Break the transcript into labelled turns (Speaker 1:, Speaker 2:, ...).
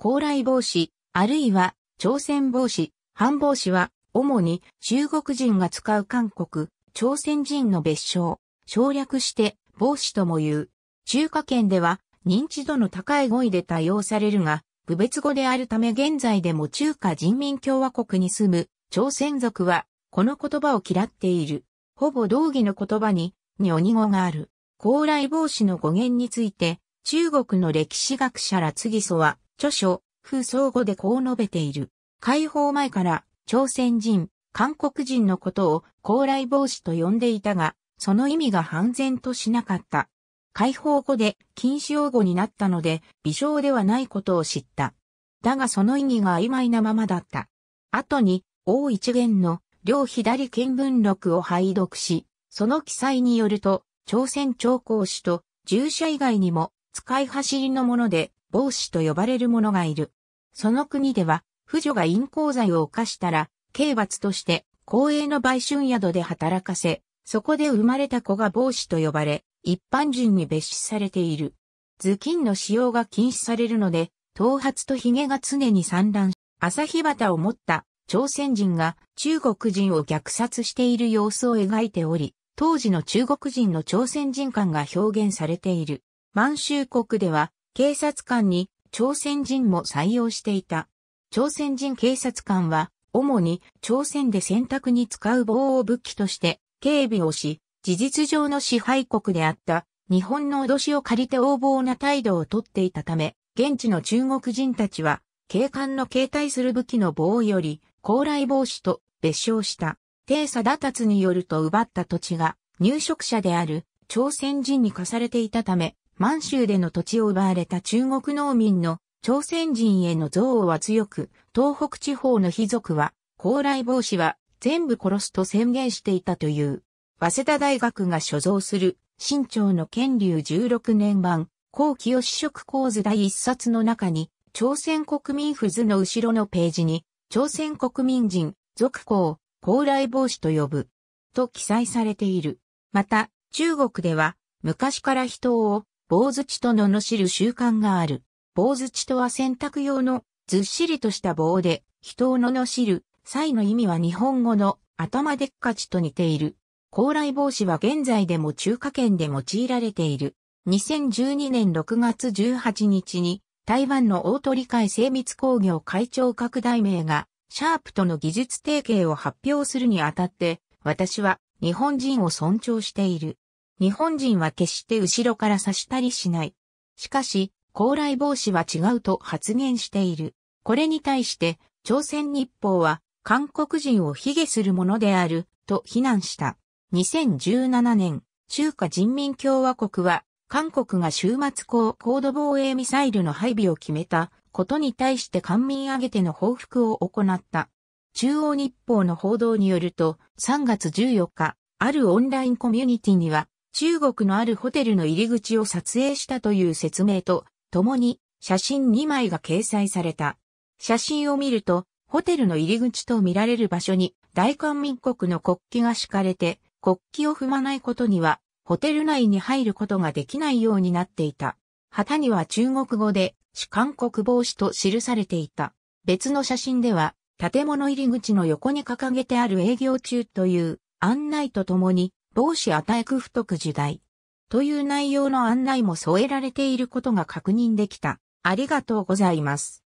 Speaker 1: 高麗帽子、あるいは朝鮮帽子、半帽子は、主に中国人が使う韓国、朝鮮人の別称、省略して帽子とも言う。中華圏では認知度の高い語彙で多用されるが、部別語であるため現在でも中華人民共和国に住む朝鮮族は、この言葉を嫌っている。ほぼ同義の言葉に、に鬼語がある。高麗帽子の語源について、中国の歴史学者ら次祖は、著書、風相語でこう述べている。解放前から朝鮮人、韓国人のことを高麗防止と呼んでいたが、その意味が半然としなかった。解放後で禁止用語になったので、微笑ではないことを知った。だがその意味が曖昧なままだった。後に、王一元の両左見聞録を拝読し、その記載によると、朝鮮朝公使と従者以外にも、使い走りのもので、帽子と呼ばれる者がいる。その国では、婦女が淫行罪を犯したら、刑罰として、公営の売春宿で働かせ、そこで生まれた子が帽子と呼ばれ、一般人に別視されている。頭巾の使用が禁止されるので、頭髪と髭が常に散乱、朝日旗を持った朝鮮人が中国人を虐殺している様子を描いており、当時の中国人の朝鮮人感が表現されている。満州国では警察官に朝鮮人も採用していた。朝鮮人警察官は、主に朝鮮で選択に使う棒を武器として警備をし、事実上の支配国であった日本の脅しを借りて横暴な態度をとっていたため、現地の中国人たちは、警官の携帯する武器の棒より、高麗防止と別称した、低差達によると奪った土地が、入植者である朝鮮人に課されていたため、満州での土地を奪われた中国農民の朝鮮人への憎悪は強く、東北地方の卑族は、高麗帽子は全部殺すと宣言していたという、早稲田大学が所蔵する、清朝の建立16年版、後期を試食構図第一冊の中に、朝鮮国民富図の後ろのページに、朝鮮国民人、族校、高麗帽子と呼ぶ、と記載されている。また、中国では、昔から人を、棒槌と罵る習慣がある。棒槌とは洗濯用のずっしりとした棒で、人を罵る際の意味は日本語の頭でっかちと似ている。高麗帽子は現在でも中華圏で用いられている。2012年6月18日に台湾の大鳥会精密工業会長拡大名がシャープとの技術提携を発表するにあたって私は日本人を尊重している。日本人は決して後ろから刺したりしない。しかし、高麗防止は違うと発言している。これに対して、朝鮮日報は、韓国人を卑下するものである、と非難した。2017年、中華人民共和国は、韓国が終末高高度防衛ミサイルの配備を決めたことに対して官民挙げての報復を行った。中央日報の報道によると、3月14日、あるオンラインコミュニティには、中国のあるホテルの入り口を撮影したという説明と、共に写真2枚が掲載された。写真を見ると、ホテルの入り口と見られる場所に大韓民国の国旗が敷かれて、国旗を踏まないことには、ホテル内に入ることができないようになっていた。旗には中国語で、主韓国防止と記されていた。別の写真では、建物入り口の横に掲げてある営業中という案内とともに、老子与えく太く時代。という内容の案内も添えられていることが確認できた。ありがとうございます。